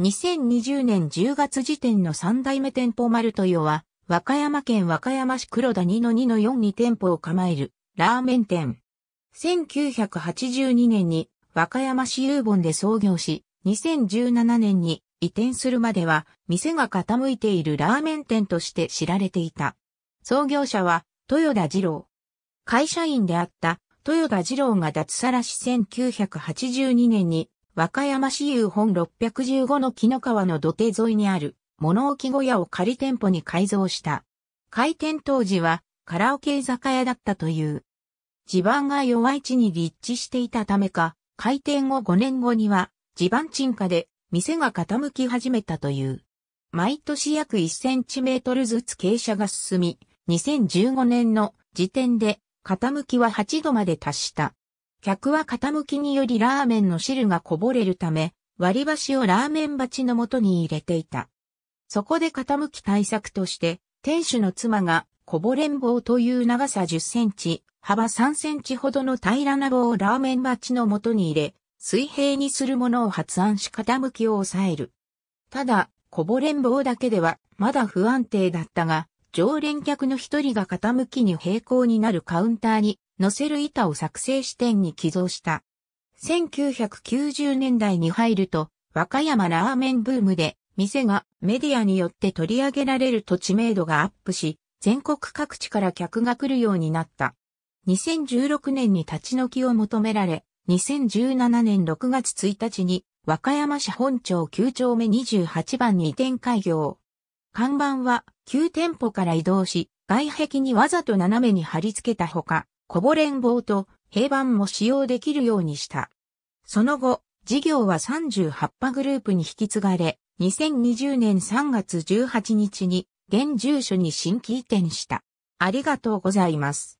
2020年10月時点の3代目店舗マルトヨは、和歌山県和歌山市黒田2-2-4に店舗を構えるラーメン店。1982年に和歌山市有本で創業し、2017年に移転するまでは店が傾いているラーメン店として知られていた。創業者は豊田二郎。会社員であった豊田二郎が脱サラし1982年に和歌山市有本615の木の川の土手沿いにある物置小屋を仮店舗に改造した。開店当時はカラオケ居酒屋だったという。地盤が弱い地に立地していたためか、開店後5年後には地盤沈下で店が傾き始めたという。毎年約1センチメートルずつ傾斜が進み、2015年の時点で傾きは8度まで達した。客は傾きによりラーメンの汁がこぼれるため、割り箸をラーメン鉢の元に入れていた。そこで傾き対策として、店主の妻がこぼれん棒という長さ10センチ、幅3センチほどの平らな棒をラーメン鉢の元に入れ、水平にするものを発案し傾きを抑える。ただ、こぼれん棒だけではまだ不安定だったが、常連客の一人が傾きに平行になるカウンターに乗せる板を作成支店に寄贈した。1990年代に入ると、和歌山ラーメンブームで、店がメディアによって取り上げられると知名度がアップし、全国各地から客が来るようになった。2016年に立ち退きを求められ、2017年6月1日に、和歌山市本町9丁目28番に移転開業。看板は9店舗から移動し、外壁にわざと斜めに貼り付けたほか、こぼれん棒と平板も使用できるようにした。その後、事業は38波グループに引き継がれ、2020年3月18日に現住所に新規移転した。ありがとうございます。